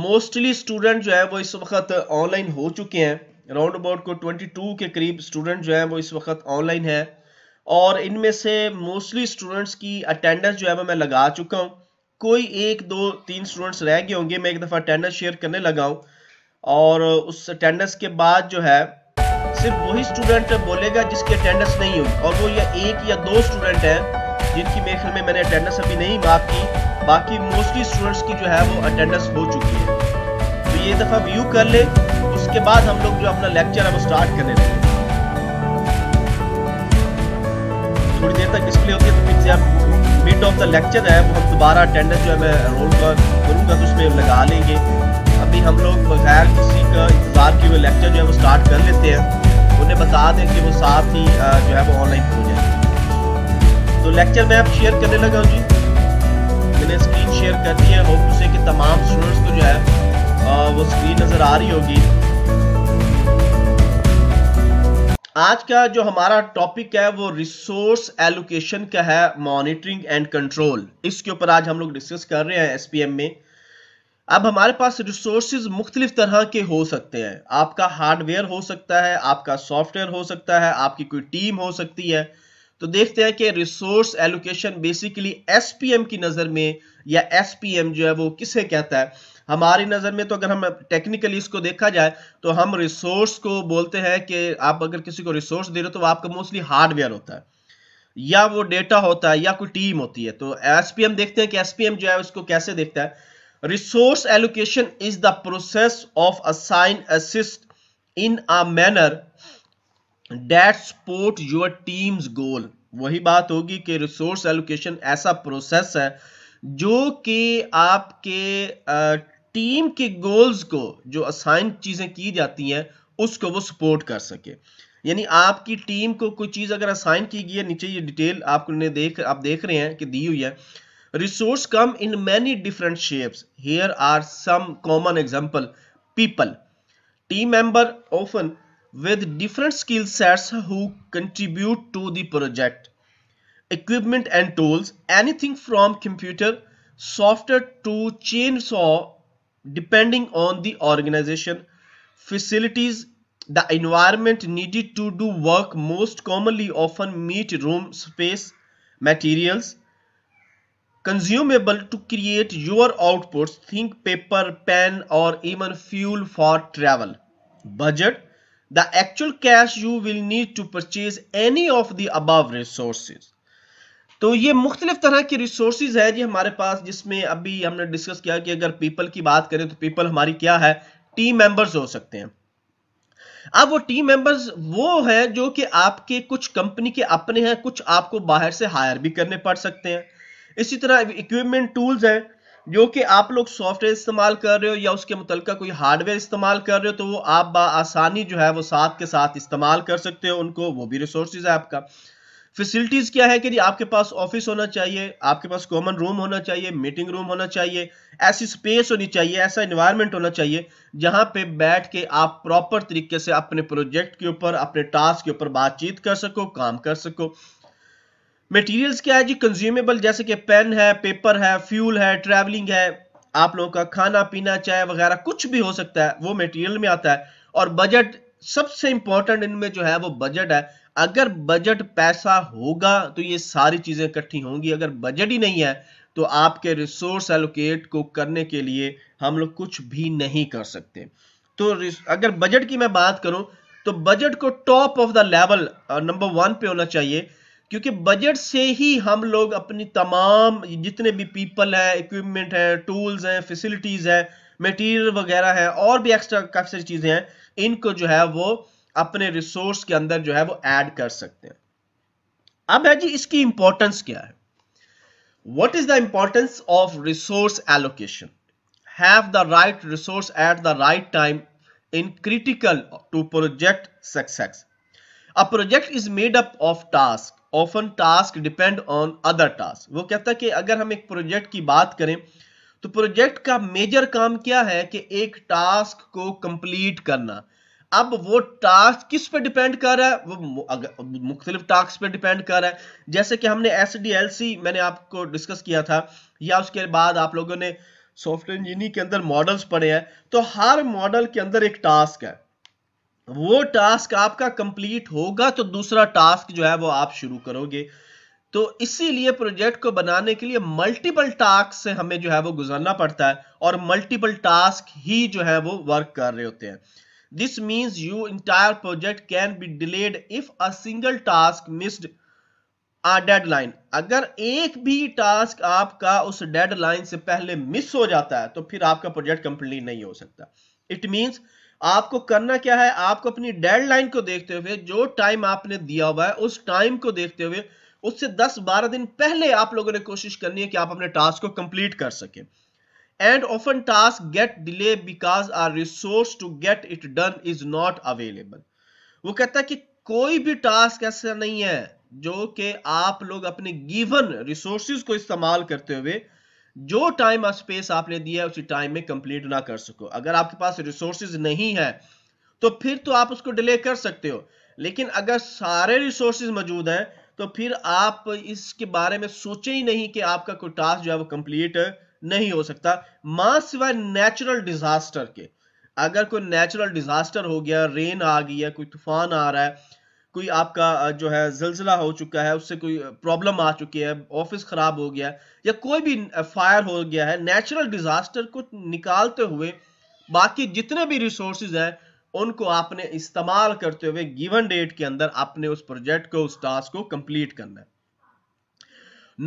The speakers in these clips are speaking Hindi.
मोस्टली स्टूडेंट जो है वो इस वक्त ऑनलाइन हो चुके हैं राउंड अबाउट को 22 के करीब स्टूडेंट जो है वो इस वक्त ऑनलाइन है और इनमें से मोस्टली स्टूडेंट्स की अटेंडेंस जो है वो मैं लगा चुका हूँ कोई एक दो तीन स्टूडेंट्स रह गए होंगे मैं एक दफ़ा अटेंडेंस शेयर करने लगा हूँ और उस अटेंडेंस के बाद जो है सिर्फ वही स्टूडेंट बोलेगा जिसकी अटेंडेंस नहीं हुई और वो या एक या दो स्टूडेंट हैं जिनकी मेरे ख्याल में मैंने अटेंडेंस अभी नहीं माफ की बाकी मोस्टली स्टूडेंट्स की जो है वो अटेंडेंस हो चुकी है तो ये दफ़ा व्यू कर ले उसके बाद हम लोग जो अपना लेक्चर है वो स्टार्ट करने लगे थोड़ी देर तक डिस्प्ले होती है तो फिर से आप मिड ऑफ द लेक्चर है वो हम दोबारा अटेंडेंस जो है मैं रोल कर करूँगा तो उसमें लगा लेंगे अभी हम लोग बगैर किसी का इंतज़ार किए हुए लेक्चर जो है वो स्टार्ट कर लेते हैं उन्हें बता दें कि वो साथ ही जो है वो ऑनलाइन हो जाए तो लेक्चर मैं आप शेयर करने लगा हूँ जी मैंने स्क्रीन शेयर कर दी है होप से कि तमाम स्टूडेंट्स को जो है आ, वो स्क्रीन नज़र आ रही होगी आज का जो हमारा टॉपिक है वो रिसोर्स एलोकेशन का है मॉनिटरिंग एंड कंट्रोल इसके ऊपर आज हम लोग डिस्कस कर रहे हैं एसपीएम में अब हमारे पास रिसोर्सेज मुख्तलिफ तरह के हो सकते हैं आपका हार्डवेयर हो सकता है आपका सॉफ्टवेयर हो सकता है आपकी कोई टीम हो सकती है तो देखते हैं कि रिसोर्स एलोकेशन बेसिकली एसपीएम की नज़र में या एसपीएम जो है वो किसे कहता है हमारी नज़र में तो अगर हम टेक्निकली इसको देखा जाए तो हम रिसोर्स को बोलते हैं कि आप अगर किसी को रिसोर्स दे रहे हो तो वो आपका मोस्टली हार्डवेयर होता है या वो डेटा होता है या कोई टीम होती है तो एसपीएम देखते हैं कि एसपीएम जो है उसको कैसे देखता है resource allocation is the process of assign assets in a manner that support your team's goal वही बात होगी कि रिसोर्स एलोकेशन ऐसा प्रोसेस है जो कि आपके टीम के गोल्स को जो असाइन चीज़ें की जाती हैं उसको वो सपोर्ट कर सके यानी आपकी टीम को कोई चीज़ अगर असाइन की गई है नीचे ये डिटेल आपको ने देख आप देख रहे हैं कि दी हुई है resource come in many different shapes here are some common example people team member often with different skill sets who contribute to the project. Equipment and tools, anything from computer, software to chainsaw depending on the organization, facilities, the environment needed to do work most commonly often meet room space, materials, consumable to create your outputs, think paper, pen or even fuel for travel, budget, the actual cash you will need to purchase any of the above resources तो ये मुख्तलिफ तरह की रिसोर्स है जी हमारे पास जिसमें अभी हमने डिस्कस किया कि अगर पीपल की बात करें तो पीपल हमारी क्या है टीम मेंबर्स हो सकते हैं अब वो टीम मेंबर्स वो है जो कि आपके कुछ कंपनी के अपने हैं कुछ आपको बाहर से हायर भी करने पड़ सकते हैं इसी तरह इक्विपमेंट टूल्स हैं जो कि आप लोग सॉफ्टवेयर इस्तेमाल कर रहे हो या उसके मुतल कोई हार्डवेयर इस्तेमाल कर रहे हो तो वो आप आसानी जो है वो साथ के साथ इस्तेमाल कर सकते हो उनको वो भी रिसोर्स है आपका फैसिलिटीज क्या है कि जी आपके पास ऑफिस होना चाहिए आपके पास कॉमन रूम होना चाहिए मीटिंग रूम होना चाहिए ऐसी स्पेस होनी चाहिए ऐसा इन्वायरमेंट होना चाहिए जहां पे बैठ के आप प्रॉपर तरीके से अपने प्रोजेक्ट के ऊपर अपने टास्क के ऊपर बातचीत कर सको काम कर सको मटेरियल्स क्या है जी कंज्यूमेबल जैसे कि पेन है पेपर है फ्यूल है ट्रैवलिंग है आप लोगों का खाना पीना चाय वगैरह कुछ भी हो सकता है वो मटेरियल में आता है और बजट सबसे इंपॉर्टेंट इनमें जो है वो बजट है अगर बजट पैसा होगा तो ये सारी चीजें इकट्ठी होंगी अगर बजट ही नहीं है तो आपके रिसोर्स एलोकेट को करने के लिए हम लोग कुछ भी नहीं कर सकते तो अगर बजट की मैं बात करूं तो बजट को top of the level number one पे होना चाहिए क्योंकि बजट से ही हम लोग अपनी तमाम जितने भी पीपल है इक्विपमेंट है टूल्स हैं फैसिलिटीज है मेटीरियल वगैरह है और भी एक्स्ट्रा काफी सारी चीजें हैं इनको जो है वो अपने रिसोर्स के अंदर जो है वो एड कर सकते हैं अब है जी इसकी इंपॉर्टेंस क्या है what is the importance of resource allocation have the right resource at the right time in critical to project success a project is made up of task often task depend on other task वो कहता है कि अगर हम एक प्रोजेक्ट की बात करें तो प्रोजेक्ट का मेजर काम क्या है कि एक टास्क को कंप्लीट करना अब वो टास्क किस पे डिपेंड कर रहा है वो मुख्तलिफ टास्क पे डिपेंड कर रहा है जैसे कि हमने एस डी एल सी मैंने आपको डिस्कस किया था या उसके बाद आप लोगों ने सॉफ्टवेयर इंजीनियरिंग के अंदर मॉडल्स पढ़े हैं तो हर मॉडल के अंदर एक टास्क है वो टास्क आपका कंप्लीट होगा तो दूसरा टास्क जो है वो आप शुरू करोगे तो इसीलिए प्रोजेक्ट को बनाने के लिए मल्टीपल टास्क से हमें जो है वो गुजरना पड़ता है और मल्टीपल टास्क ही जो है वो वर्क कर रहे होते हैं this means you entire project can be delayed if a single task missed a deadline अगर एक भी टास्क आपका उस डेडलाइन से पहले मिस हो जाता है तो फिर आपका प्रोजेक्ट कंप्लीट नहीं हो सकता इट मीन्स आपको करना क्या है आपको अपनी डेडलाइन को देखते हुए जो टाइम आपने दिया हुआ है उस टाइम को देखते हुए उससे 10-12 दिन पहले आप लोगों ने कोशिश करनी है कि आप अपने टास्क को कंप्लीट कर सके and often task get delay because our resource to get it done is not available वो कहता है कि कोई भी टास्क ऐसा नहीं है जो कि आप लोग अपने गिवन रिसोर्सिस को इस्तेमाल करते हुए जो टाइम और स्पेस आपने दिया है उसी टाइम में कंप्लीट ना कर सको अगर आपके पास रिसोर्सेज नहीं है तो फिर तो आप उसको डिले कर सकते हो लेकिन अगर सारे रिसोर्सेज मौजूद हैं तो फिर आप इसके बारे में सोचे ही नहीं कि आपका कोई टास्क जो है वो कंप्लीट नहीं हो सकता मां सिवाय नेचुरल डिजास्टर के अगर कोई नेचुरल डिजास्टर हो गया रेन आ गई है कोई तूफान आ रहा है कोई आपका जो है जलसला हो चुका है उससे कोई प्रॉब्लम आ चुकी है ऑफिस खराब हो गया या कोई भी फायर हो गया है नेचुरल डिजास्टर को निकालते हुए बाकी जितने भी रिसोर्सेज हैं उनको आपने इस्तेमाल करते हुए गिवन डेट के अंदर आपने उस प्रोजेक्ट को उस टास्क को कंप्लीट करना है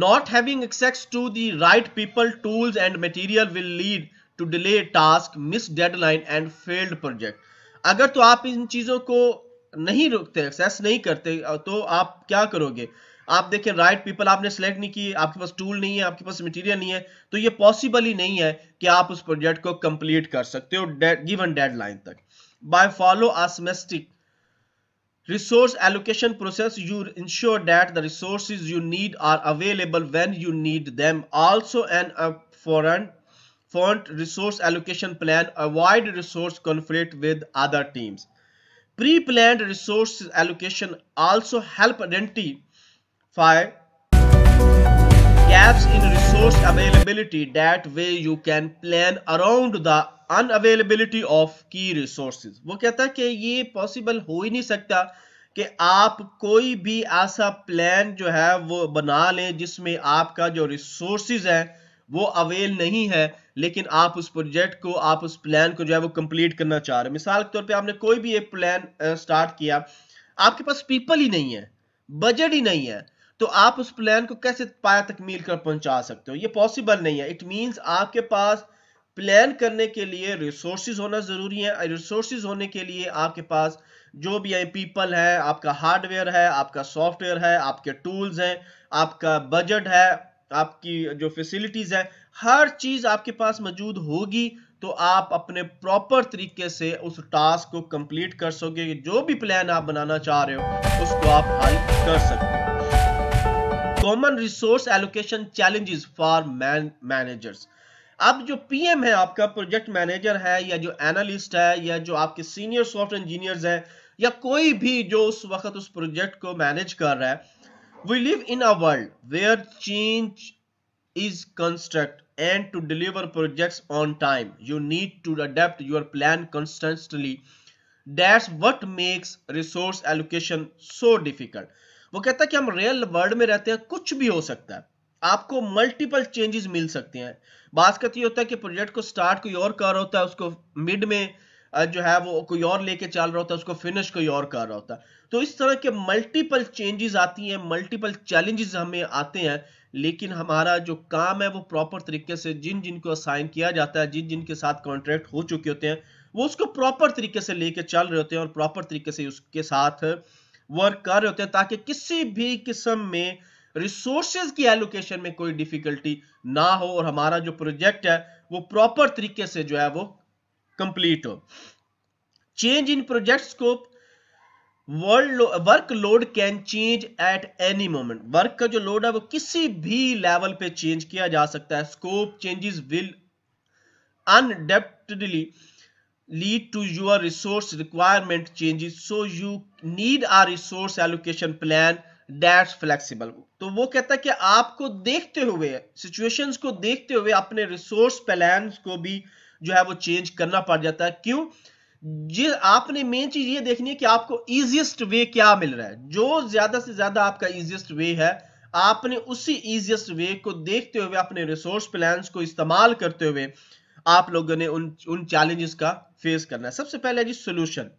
not having access to the right people tools and material will lead to delay task miss deadline and failed project अगर तो आप इन चीजों को नहीं रोकते एक्सेस नहीं करते तो आप क्या करोगे आप देखें राइट पीपल आपने सेलेक्ट नहीं किए आपके पास टूल नहीं है आपके पास मटेरियल नहीं है तो ये पॉसिबल ही नहीं है कि आप उस प्रोजेक्ट को कंप्लीट कर सकते हो गिवन डेड लाइन तक by follow a systematic resource allocation process you ensure that the resource you need are available when you need them also an upfront resource allocation plan avoid resource conflict with other teams pre-planned resource allocation also help identify gaps in resource availability that way you can plan around the unavailability of key resources wo kehta hai ki ye possible ho hi nahi sakta कि आप कोई भी ऐसा प्लान जो है वो बना लें जिसमें आपका जो resources है वो अवेल नहीं है लेकिन आप उस प्रोजेक्ट को आप उस प्लान को जो है वो कंप्लीट करना चाह रहे हो मिसाल के तौर पे आपने कोई भी एक प्लान स्टार्ट किया आपके पास पीपल ही नहीं है बजट ही नहीं है तो आप उस प्लान को कैसे पाया तकमील कर पहुंचा सकते हो ये पॉसिबल नहीं है इट मीन्स आपके पास प्लान करने के लिए रिसोर्स होना ज़रूरी है रिसोर्स होने के लिए आपके पास जो भी है पीपल है आपका हार्डवेयर है आपका सॉफ्टवेयर है आपके टूल्स हैं आपका बजट है तो आपकी जो फैसिलिटीज है हर चीज आपके पास मौजूद होगी तो आप अपने प्रॉपर तरीके से उस टास्क को कंप्लीट कर सकोगे जो भी प्लान आप बनाना चाह रहे हो उसको आप हल कर सकते हो common resource allocation challenges for man managers अब जो पीएम है आपका प्रोजेक्ट मैनेजर है या जो एनालिस्ट है या जो आपके सीनियर सॉफ्टवेयर इंजीनियर्स हैं या कोई भी जो उस वक्त उस प्रोजेक्ट को मैनेज कर रहा है We live in a world where change is construct and to deliver projects on time you need to adapt your plan constantly that's what makes resource allocation so difficult वो कहता है कि हम रियल वर्ल्ड में रहते हैं कुछ भी हो सकता है आपको मल्टीपल चेंजेस मिल सकते हैं बात करती होता है कि प्रोजेक्ट को स्टार्ट कोई और कर होता है उसको मिड में जो है वो कोई और लेके चल रहा होता है उसको फिनिश कोई और कर रहा होता है तो इस तरह के मल्टीपल चेंजेस आती हैं मल्टीपल चैलेंजेस हमें आते हैं लेकिन हमारा जो काम है वो प्रॉपर तरीके से जिन जिनको असाइन किया जाता है जिन जिनके साथ कॉन्ट्रैक्ट हो चुके होते हैं वो उसको प्रॉपर तरीके से लेके चल रहे होते हैं और प्रॉपर तरीके से उसके साथ वर्क कर रहे होते हैं ताकि किसी भी किस्म में रिसोर्सेज की एलोकेशन में कोई डिफिकल्टी ना हो और हमारा जो प्रोजेक्ट है वो प्रॉपर तरीके से जो है वो कंप्लीट हो change in project scope world workload can change at any moment work का जो लोड है वो किसी भी लेवल पे चेंज किया जा सकता है scope changes will undoubtedly lead to your resource requirement changes so you need our resource allocation plan that flexible तो वो कहता है कि आपको देखते हुए सिचुएशन को देखते हुए अपने रिसोर्स प्लान को भी जो है वो चेंज करना पड़ जाता है क्यों जी आपने मेन चीज ये देखनी है कि आपको इजिएस्ट वे क्या मिल रहा है जो ज्यादा से ज्यादा आपका इजिएस्ट वे है आपने उसी इजिएस्ट वे को देखते हुए अपने रिसोर्स प्लान को इस्तेमाल करते हुए आप लोगों ने उन उन चैलेंजेस का फेस करना है सबसे पहले जी solution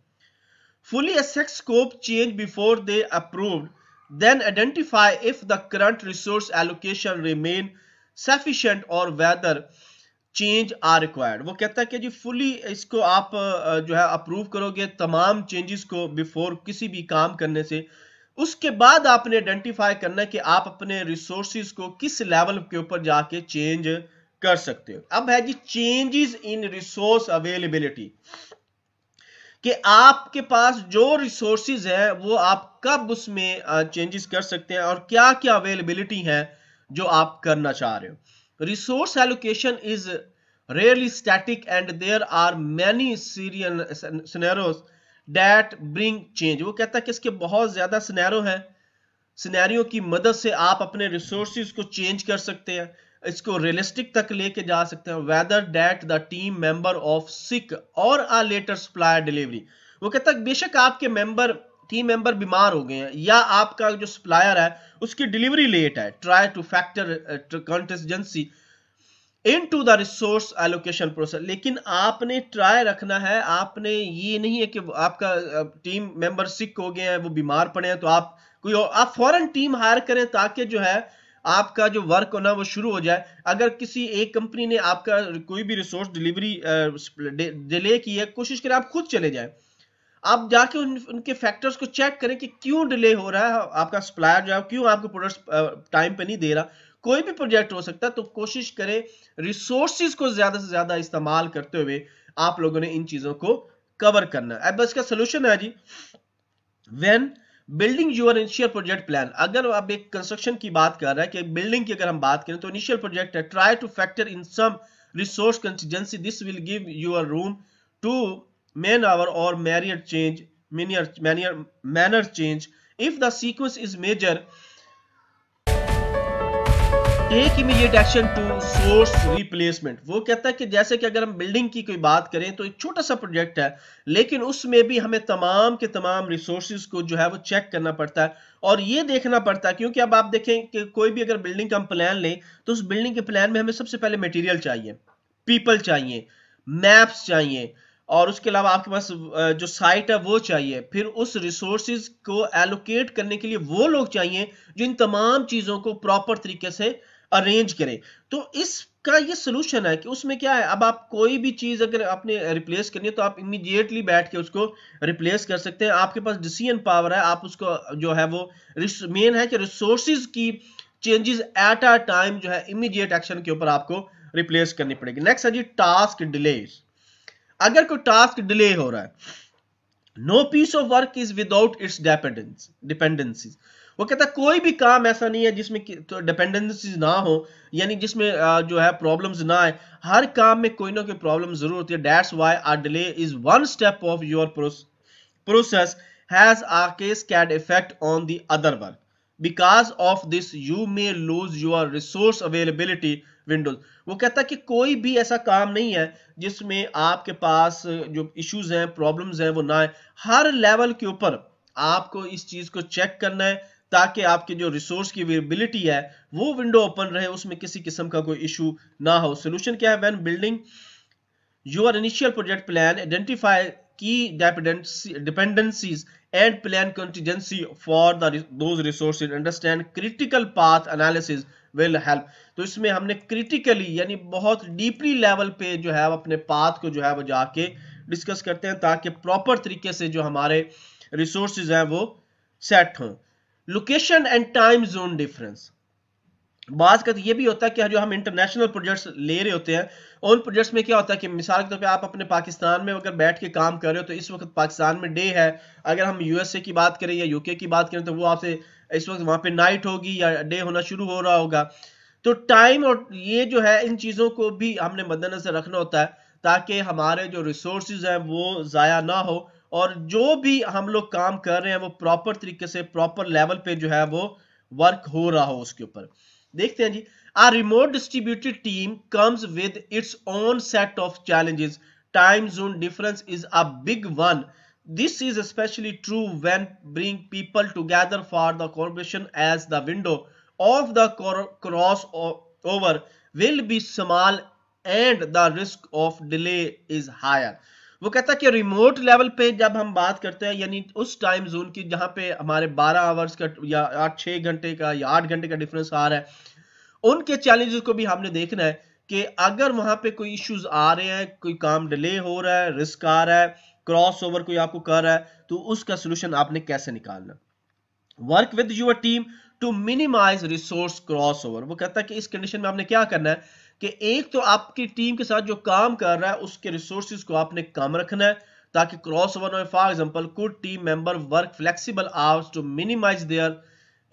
fully assess scope change before they approved then identify if the current resource allocation remain sufficient और वेदर चेंज आर रिक्वायर्ड वो कहता है कि जी फुली इसको आप जो है अप्रूव करोगे तमाम चेंजेस को बिफोर किसी भी काम करने से उसके बाद आपने आइडेंटिफाई करना है कि आप अपने रिसोर्स को किस लेवल के ऊपर जाके चेंज कर सकते हो अब है जी चेंजेस इन रिसोर्स अवेलेबिलिटी कि आपके पास जो रिसोर्सिस है वो आप कब उसमें चेंजेस कर सकते हैं और क्या क्या अवेलेबिलिटी है जो आप करना चाह रहे हो resource allocation is rarely static and there are many serial scenarios that bring change वो कहता है कि इसके बहुत ज़्यादा सिनेरो हैं सिनेरियो की मदद से आप अपने रिसोर्स को चेंज कर सकते हैं इसको रियलिस्टिक तक लेके जा सकते हैं whether that the team member off sick और आ लेटर सप्लायर डिलीवरी वो कहता है बेशक आपके मेंबर टीम मेंबर बीमार हो गए हैं या आपका जो सप्लायर है उसकी डिलीवरी लेट है try to factor contingency into the resource allocation process लेकिन आपने ट्राई रखना है आपने ये नहीं है कि आपका टीम मेंबर सिक हो गए हैं वो बीमार पड़े हैं तो आप कोई और, आप फॉरन टीम हायर करें ताकि जो है आपका जो वर्क हो ना वो शुरू हो जाए अगर किसी एक कंपनी ने आपका कोई भी रिसोर्स डिलीवरी डिले की है कोशिश करें आप खुद चले जाए आप जाके उन, उनके फैक्टर्स को चेक करें कि क्यों डिले हो रहा है आपका सप्लायर जो है क्यों आपको प्रोडक्ट टाइम पे नहीं दे रहा कोई भी प्रोजेक्ट हो सकता है तो कोशिश करें रिसोर्सिस को ज्यादा से ज्यादा इस्तेमाल करते हुए आप लोगों ने इन चीजों को कवर करना है अब इसका सोल्यूशन है जी when building your initial project plan अगर आप एक कंस्ट्रक्शन की बात कर रहे हैं कि बिल्डिंग की अगर हम बात करें तो इनिशियल प्रोजेक्ट है try to factor in some resource contingency this will give your room to man hour और major change minor minor minor change if the sequence is major एक immediate action to source replacement वो कहता है कि जैसे कि अगर हम बिल्डिंग की कोई बात करें तो एक छोटा सा प्रोजेक्ट है लेकिन उसमें भी हमें तमाम के तमाम रिसोर्सिस को जो है वो चेक करना पड़ता है और ये देखना पड़ता है क्योंकि अब आप देखें कि कोई भी अगर बिल्डिंग का हम प्लान लें तो उस बिल्डिंग के प्लान में हमें सबसे पहले मेटीरियल चाहिए पीपल चाहिए मैप्स चाहिए और उसके अलावा आपके पास जो साइट है वो चाहिए फिर उस रिसोर्सिस को एलोकेट करने के लिए वो लोग चाहिए जो इन तमाम चीज़ों को प्रॉपर तरीके से अरेंज करें तो इसका ये सोल्यूशन है कि उसमें क्या है अब आप कोई भी चीज़ अगर आपने रिप्लेस करनी है तो आप इमीडिएटली बैठ के उसको रिप्लेस कर सकते हैं आपके पास डिसीजन पावर है आप उसको जो है वो मेन है कि रिसोर्सिस की चेंजेस एट अ टाइम जो है इमीडिएट एक्शन के ऊपर आपको रिप्लेस करनी पड़ेगी नेक्स्ट है जी टास्क डिलेज अगर कोई टास्क डिले हो रहा है no piece of work is without its dependency वो कहता है कोई भी काम ऐसा नहीं है जिसमें डिपेंडेंसीज तो ना हो यानी जिसमें जो है प्रॉब्लम्स ना आए हर काम में कोई ना कोई प्रॉब्लम जरूर होती है that's why our delay is one step of your process has a cascade effect on the other work because of this you may lose your resource availability windows वो कहता है कि कोई भी ऐसा काम नहीं है जिसमें आपके पास जो इश्यूज हैं प्रॉब्लम्स हैं वो ना है हर लेवल के ऊपर आपको इस चीज को चेक करना है ताकि आपके जो रिसोर्स की अवेलेबिलिटी है वो विंडो ओपन रहे उसमें किसी किस्म का कोई इशू ना हो सोल्यूशन क्या है when building your initial project plan identify key dependencies and plan contingency for those those understand critical path analysis will help तो इसमें हमने क्रिटिकली यानी बहुत डीपली लेवल पे जो है अपने पाथ को जो है वो जाके डिस्कस करते हैं ताकि प्रॉपर तरीके से जो हमारे रिसोर्सेज हैं वो सेट हों location and time zone difference बात का तो ये भी होता है कि जो हम इंटरनेशनल प्रोजेक्ट्स ले रहे होते हैं उन प्रोजेक्ट्स में क्या होता है कि मिसाल के तौर तो पे आप अपने पाकिस्तान में अगर बैठ के काम कर रहे हो तो इस वक्त पाकिस्तान में डे है अगर हम यूएसए की बात करें या यूके की बात करें तो वो आपसे इस वक्त वहां पे नाइट होगी या डे होना शुरू हो रहा होगा तो टाइम और ये जो है इन चीज़ों को भी हमने मद्देनजर रखना होता है ताकि हमारे जो रिसोर्स हैं वो ज़ाया ना हो और जो भी हम लोग काम कर रहे हैं वो प्रॉपर तरीके से प्रॉपर लेवल पे जो है वो वर्क हो रहा हो उसके ऊपर देखते हैं जी a remote distributed team comes with its own set of challenges time zone difference is a big one This is especially true when bring people together for the corporation as the window of the cross over will be small and the risk of delay is higher वो कहता है कि रिमोट लेवल पे जब हम बात करते हैं यानी उस टाइम जोन की जहां पे हमारे 12 आवर्स का या आठ छः घंटे का या आठ घंटे का डिफरेंस आ रहा है उनके चैलेंजेस को भी हमने देखना है कि अगर वहां पे कोई इश्यूज आ रहे हैं कोई काम डिले हो रहा है रिस्क आ रहा है क्रॉस ओवर कोई आपको कर रहा है तो उसका सोल्यूशन आपने कैसे निकालना work with your team to minimise resource crossover वो कहता है कि इस कंडीशन में आपने क्या करना है कि एक तो आपकी टीम के साथ जो काम कर रहा है उसके रिसोर्सेज को आपने कम रखना है ताकि क्रॉस ओवर हो for example could team member work flexible hours to minimise their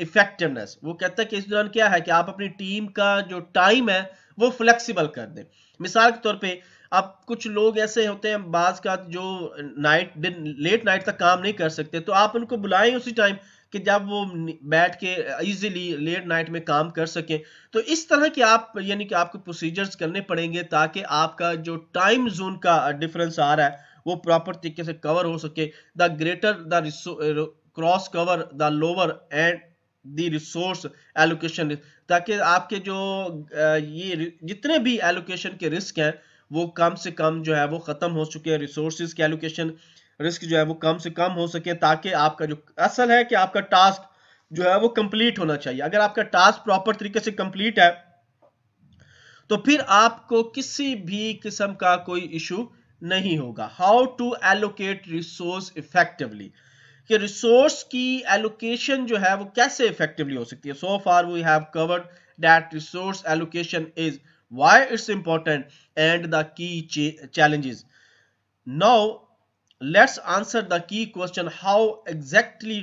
effectiveness वो कहता है कि इस दौरान क्या है कि आप अपनी टीम का जो टाइम है वो फ्लेक्सिबल कर दें मिसाल के तौर पे अब कुछ लोग ऐसे होते हैं बाज का जो नाइट दिन लेट नाइट तक काम नहीं कर सकते तो आप उनको बुलाएं उसी टाइम कि जब वो बैठ के इजीली लेट नाइट में काम कर सकें तो इस तरह के आप यानी कि आपको प्रोसीजर्स करने पड़ेंगे ताकि आपका जो टाइम जोन का डिफरेंस आ रहा है वो प्रॉपर तरीके से कवर हो सके the greater the cross cover the lower and the resource allocation ताकि आपके जो uh, ये जितने भी एलोकेशन के रिस्क हैं वो कम से कम जो है वो ख़त्म हो चुके हैं रिसोर्सिस के एलोकेशन रिस्क जो है वो कम से कम हो सके ताकि आपका जो असल है कि आपका टास्क जो है वो कंप्लीट होना चाहिए अगर आपका टास्क प्रॉपर तरीके से कंप्लीट है तो फिर आपको किसी भी किस्म का कोई इशू नहीं होगा how to allocate resource effectively कि रिसोर्स की एलोकेशन जो है वो कैसे इफेक्टिवली हो सकती है so far we have covered that resource allocation is why it's important and the key ch challenges now let's answer the key question how exactly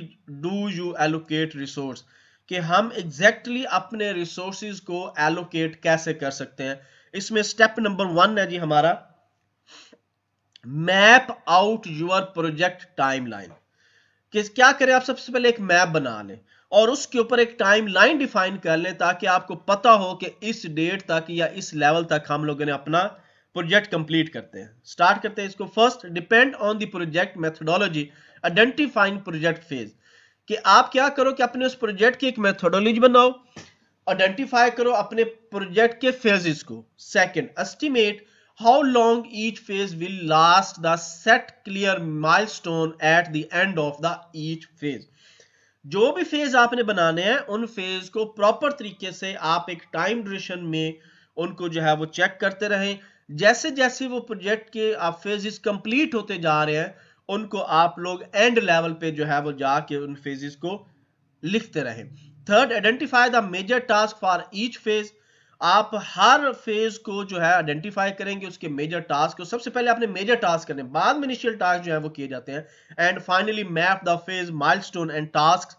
do you allocate resource कि हम exactly अपने resources को allocate कैसे कर सकते हैं इसमें step number वन है जी हमारा map out your project timeline क्या करें आप सबसे पहले एक मैप बना लें और उसके ऊपर एक टाइम लाइन डिफाइन कर लें ताकि आपको पता हो कि इस डेट तक या इस लेवल तक हम लोगों ने अपना प्रोजेक्ट कंप्लीट करते हैं स्टार्ट करते हैं इसको first depend on the project methodology identifying project phase कि आप क्या करो कि अपने उस प्रोजेक्ट की एक मेथोडोलॉजी बनाओ आइडेंटिफाई करो अपने प्रोजेक्ट के फेजेस को second estimate long each phase will last the set clear milestone at the end of the each phase जो भी फेज आपने बनाने हैं उन फेज को प्रॉपर तरीके से आप एक टाइम ड्यूरेशन में उनको जो है वो चेक करते रहें जैसे जैसे वो प्रोजेक्ट के आप फेजेस कंप्लीट होते जा रहे हैं उनको आप लोग एंड लेवल पे जो है वो जाके उन फेजेस को लिखते रहें third identify the major task for each phase आप हर फेज को जो है आइडेंटिफाई करेंगे उसके मेजर टास्क को सबसे पहले आपने मेजर टास्क करने बाद में इनिशियल टास्क जो है वो किए जाते हैं and finally map the phase milestone and task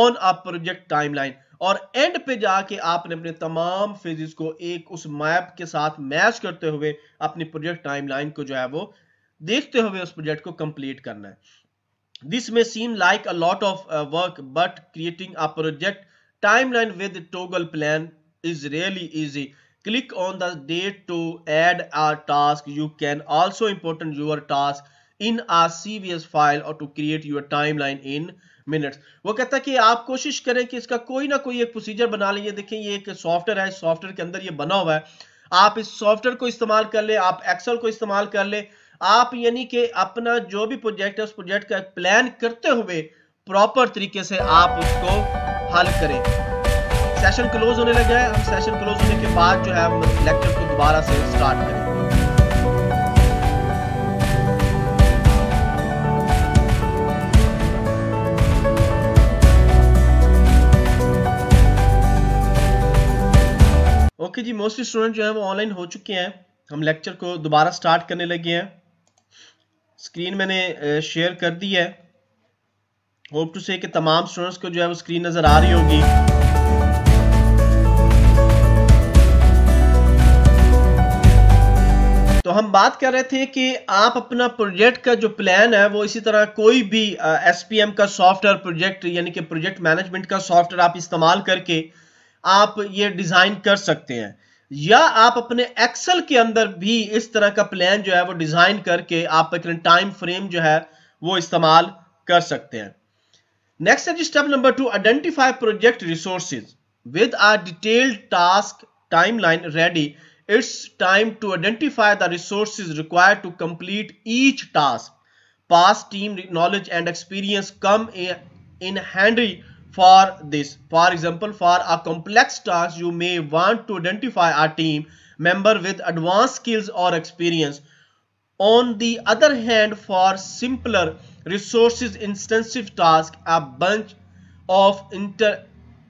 on a project timeline और एंड पे जाके आपने अपने तमाम फेजेस को एक उस मैप के साथ मैच करते हुए अपनी प्रोजेक्ट टाइमलाइन को जो है वो देखते हुए उस प्रोजेक्ट को कंप्लीट करना है दिस में seem like a lot of work but creating a project timeline with Toggl plan is really easy click on the date to add a task you can also import your task in a cvs file or to create your timeline in minutes वो कहता है कि आप कोशिश करें कि इसका कोई ना कोई एक प्रोसीजर बना लें देखें ये एक सॉफ्टवेयर है सॉफ्टवेयर के अंदर ये बना हुआ है आप इस सॉफ्टवेयर को इस्तेमाल कर ले आप एक्सेल को इस्तेमाल कर ले आप यानी कि अपना जो भी प्रोजेक्ट है उस प्रोजेक्ट का प्लान करते हुए प्रॉपर तरीके से आप उसको हल करें सेशन क्लोज होने लगे है हम सेशन क्लोज होने के बाद जो है हम लेक्चर को दोबारा से स्टार्ट करेंगे ओके okay जी मोस्टली स्टूडेंट जो है वो ऑनलाइन हो चुके हैं हम लेक्चर को दोबारा स्टार्ट करने लगे हैं स्क्रीन मैंने शेयर कर दी है होप टू से कि तमाम स्टूडेंट्स को जो है वो स्क्रीन नज़र आ रही होगी तो हम बात कर रहे थे कि आप अपना प्रोजेक्ट का जो प्लान है वो इसी तरह कोई भी एस का सॉफ्टवेयर प्रोजेक्ट यानी कि प्रोजेक्ट मैनेजमेंट का सॉफ्टवेयर आप इस्तेमाल करके आप ये डिज़ाइन कर सकते हैं या आप अपने एक्सेल के अंदर भी इस तरह का प्लान जो है वो डिज़ाइन करके आप टाइम फ्रेम जो है वो इस्तेमाल कर सकते हैं नेक्स्ट है जी step number two identify project resources with our detailed task timeline ready It's time to identify the resources required to complete each task. Past team knowledge and experience come in handy for this. For example, for a complex task, you may want to identify a team member with advanced skills or experience. On the other hand, for simpler resources intensive task, a bunch of inter,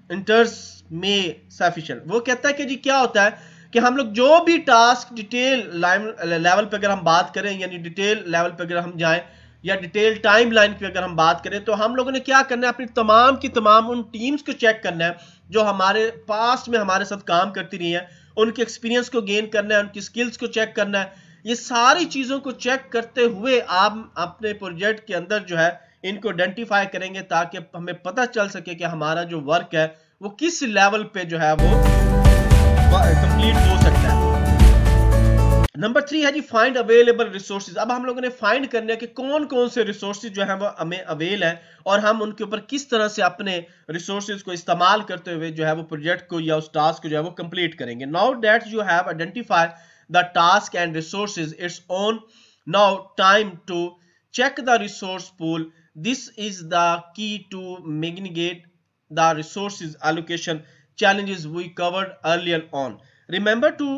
inters may sufficient. वो कहता है कि जी क्या होता है कि हम लोग जो भी टास्क डिटेल लेवल पे अगर हम बात करें यानी डिटेल लेवल पे अगर हम जाएं या डिटेल टाइम लाइन की अगर हम बात करें तो हम लोगों ने क्या करना है अपनी तमाम की तमाम उन टीम्स को चेक करना है जो हमारे पास्ट में हमारे साथ काम करती रही हैं उनके एक्सपीरियंस को गेन करना है उनकी स्किल्स को चेक करना है ये सारी चीज़ों को चेक करते हुए आप अपने प्रोजेक्ट के अंदर जो है इनको आइडेंटिफाई करेंगे ताकि हमें पता चल सके कि हमारा जो वर्क है वो किस लेवल पे जो है वो कंप्लीट हो सकता है नंबर थ्री है जी फाइंड अवेलेबल रिसोर्सेज अब हम लोगों ने फाइंड करने है कि कौन कौन से रिसोर्सेज जो है वो हमें अवेल है और हम उनके ऊपर किस तरह से अपने रिसोर्सेज को इस्तेमाल करते हुए जो है वो प्रोजेक्ट को या उस टास्क को जो है वो कंप्लीट करेंगे now that you have identify the task and resources it's on now time to check the resource pool this is the key to mitigate the resources allocation challenges we covered earlier on. Remember to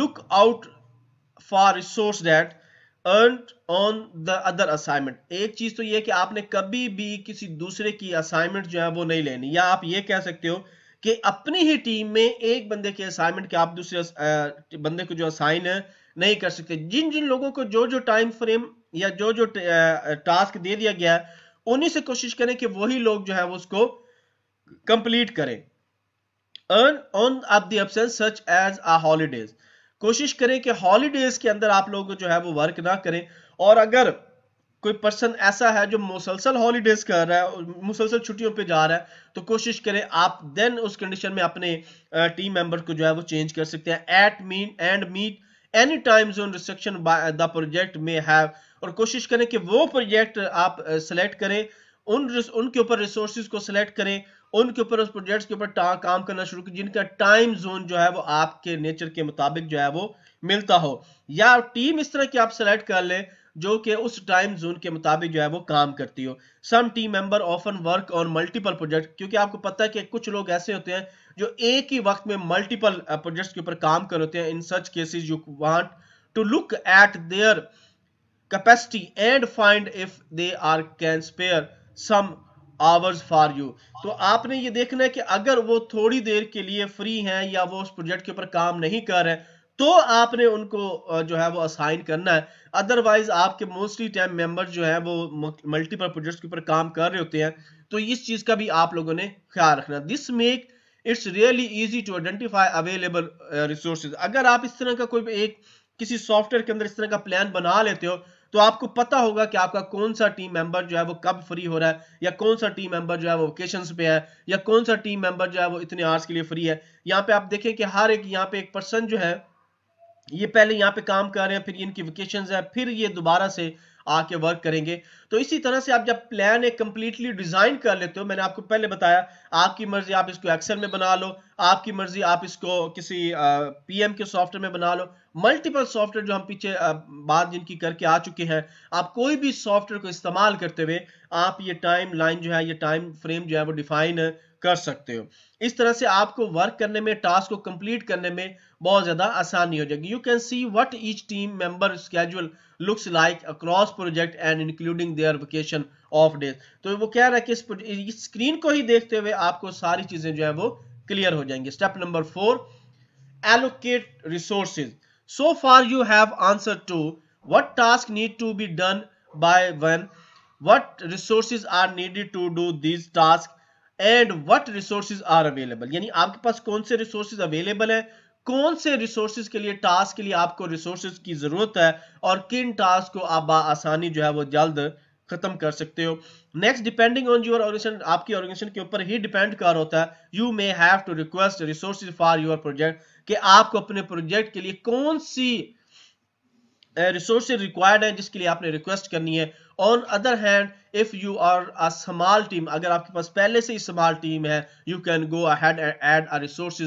look out for resource that earned on the other assignment. एक चीज तो ये कि आपने कभी भी किसी दूसरे की असाइनमेंट जो है वो नहीं लेनी या आप ये कह सकते हो कि अपनी ही टीम में एक बंदे के असाइनमेंट के आप दूसरे बंदे को जो असाइन है नहीं कर सकते जिन जिन लोगों को जो जो टाइम फ्रेम या जो जो टास्क दे दिया गया है उन्हीं से कोशिश करें कि वही लोग जो है वो उसको कंप्लीट करें earn on up the absence such as a holidays कोशिश करें कि हॉलीडेज के अंदर आप लोग जो है वो वर्क ना करें और अगर कोई पर्सन ऐसा है जो मुसलसल हॉलीडेज कर रहा है मुसलसल छुट्टियों पे जा रहा है तो कोशिश करें आप देन उस कंडीशन में अपने टीम मेंबर को जो है वो चेंज कर सकते हैं at mean and meet any time zone restriction by the project may have और कोशिश करें कि वो प्रोजेक्ट आप सेलेक्ट करें उन उनके ऊपर रिसोर्सिस को सिलेक्ट करें उनके ऊपर उस प्रोजेक्ट्स के ऊपर काम करना शुरू की जिनका टाइम जोन जो है वो आपके नेचर के मुताबिक जो है वो मिलता हो या टीम इस तरह की आप सेलेक्ट कर ले जो कि उस टाइम जोन के मुताबिक जो है वो काम करती हो some team member often work on multiple project क्योंकि आपको पता है कि कुछ लोग ऐसे होते हैं जो एक ही वक्त में मल्टीपल प्रोजेक्ट्स के ऊपर काम कर होते हैं in such cases you want to look at their capacity and find if they are can spare some hours for you तो आपने ये देखना है कि अगर वो थोड़ी देर के लिए फ्री हैं या वो उस प्रोजेक्ट के ऊपर काम नहीं कर रहे तो आपने उनको जो है वो असाइन करना है अदरवाइज आपके मोस्टली टाइम मेंबर जो है वो मल्टीपल प्रोजेक्ट्स के ऊपर काम कर रहे होते हैं तो इस चीज का भी आप लोगों ने ख्याल रखना this make it's really easy to identify available resources अगर आप इस तरह का कोई एक किसी सॉफ्टवेयर के अंदर इस तरह का प्लान बना लेते हो तो आपको पता होगा कि आपका कौन सा टीम मेंबर जो है वो कब फ्री हो रहा है या कौन सा टीम मेंबर जो है वो वोकेशन पे है या कौन सा टीम मेंबर जो है वो इतने आवर्स के लिए फ्री है यहाँ पे आप देखें कि हर एक यहाँ पे एक पर्सन जो है ये पहले यहाँ पे काम कर रहे हैं फिर इनकी वोकेशन है फिर ये दोबारा से आके वर्क करेंगे तो इसी तरह से आप जब प्लान एक कंप्लीटली डिजाइन कर लेते हो मैंने आपको पहले बताया आपकी मर्जी आप इसको एक्सेल में बना लो आपकी मर्जी आप इसको किसी पीएम के सॉफ्टवेयर में बना लो मल्टीपल सॉफ्टवेयर जो हम पीछे बात जिनकी करके आ चुके हैं आप कोई भी सॉफ्टवेयर को इस्तेमाल करते हुए आप ये टाइम लाइन जो है ये टाइम फ्रेम जो है वो डिफाइन कर सकते हो इस तरह से आपको वर्क करने में टास्क को कंप्लीट करने में बहुत ज़्यादा आसानी हो जाएगी you can see what each team member schedule looks like across project and including their vacation off days तो वो कह रहा है कि इस, इस स्क्रीन को ही देखते हुए आपको सारी चीज़ें जो है वो क्लियर हो जाएंगी step number four allocate resources So far you have answered to what task need to be done by when, what resources are needed to do these task and what resources are available yani aapke paas kaun se resources available hai कौन से रिसोर्सिस के लिए टास्क के लिए आपको रिसोर्सिस की जरूरत है और किन टास्क को आप आसानी जो है वो जल्द खत्म कर सकते हो next depending on your organisation आपकी ऑर्गेनाइजेशन के ऊपर ही डिपेंड कर होता है you may have to request resources for your project कि आपको अपने प्रोजेक्ट के लिए कौन सी रिसोर्स रिक्वायर्ड है जिसके लिए आपने रिक्वेस्ट करनी है on other hand if you are a small team अगर आपके पास पहले से ही स्मॉल टीम है you can go ahead add a resource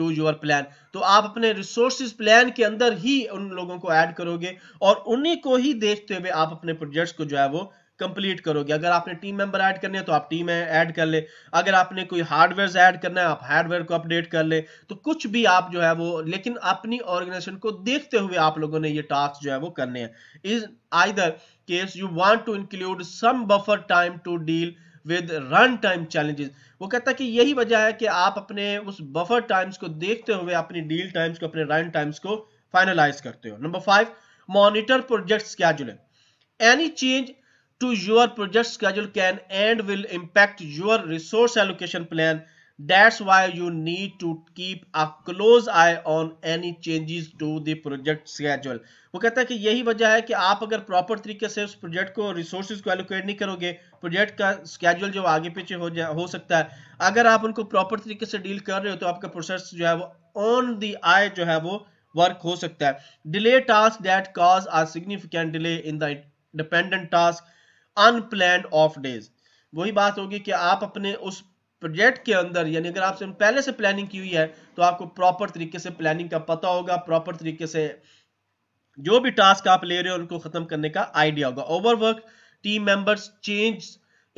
to your plan तो आप अपने रिसोर्सिस प्लान के अंदर ही उन लोगों को ऐड करोगे और उन्हीं को ही देखते हुए आप अपने प्रोजेक्ट को जो है वो कंप्लीट करोगे अगर आपने टीम मेंबर ऐड करने हैं तो आप टीम ऐड कर ले अगर आपने कोई हार्डवेयर ऐड करना है आप हार्डवेयर को अपडेट कर ले तो कुछ भी आप जो है वो लेकिन अपनी ऑर्गेनाइजेशन को देखते हुए आप लोगों ने ये टास्क जो है वो करने हैं is either case you want to include some buffer time to deal with run time challenges वो कहता है कि यही वजह है कि आप अपने उस बफर टाइम्स को देखते हुए अपनी डील टाइम्स को अपने रन टाइम्स को फाइनलाइज करते हो number five monitor project scheduling any change to your project schedule can and will impact your resource allocation plan that's why you need to keep a close eye on any changes to the project schedule वो कहता है कि यही वजह है कि आप अगर प्रॉपर तरीके से उस प्रोजेक्ट को रिसोर्सेज को एलोकेट नहीं करोगे प्रोजेक्ट का स्केड्यूल जो आगे पीछे हो जा हो सकता है अगर आप उनको प्रॉपर तरीके से डील कर रहे हो तो आपका प्रोसेस जो है वो ऑन दी आय जो है वो वर्क हो सकता है delay task that cause are significant delay in the dependent task unplanned off days वही बात होगी कि आप अपने उस प्रोजेक्ट के अंदर यानी अगर आपसे पहले से प्लानिंग की हुई है तो आपको प्रॉपर तरीके से प्लानिंग का पता होगा प्रॉपर तरीके से जो भी टास्क आप ले रहे हो उनको खत्म करने का आइडिया होगा overwork team members change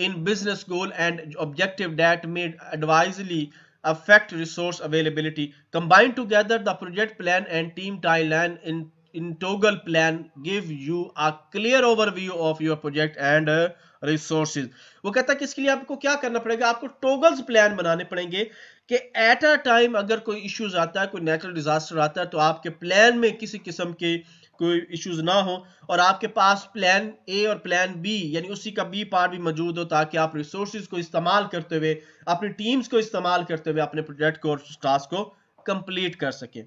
in business goal and objective that made adversely affect resource availability combined together the project plan and team timeline in integral plan give you a clear overview of your project and uh, resources वो कहता है कि इसके लिए आपको क्या करना पड़ेगा आपको टोगल्स प्लान बनाने पड़ेंगे कि एट अ टाइम अगर कोई इश्यूज आता है कोई नेचुरल डिजास्टर आता है तो आपके प्लान में किसी किस्म के कोई इश्यूज ना हो और आपके पास प्लान ए और प्लान बी यानी उसी का बी पार्ट भी मौजूद हो ताकि आप रिसोर्स को इस्तेमाल करते हुए अपनी टीम्स को इस्तेमाल करते हुए अपने प्रोजेक्ट को और टास्क को कंप्लीट कर सकें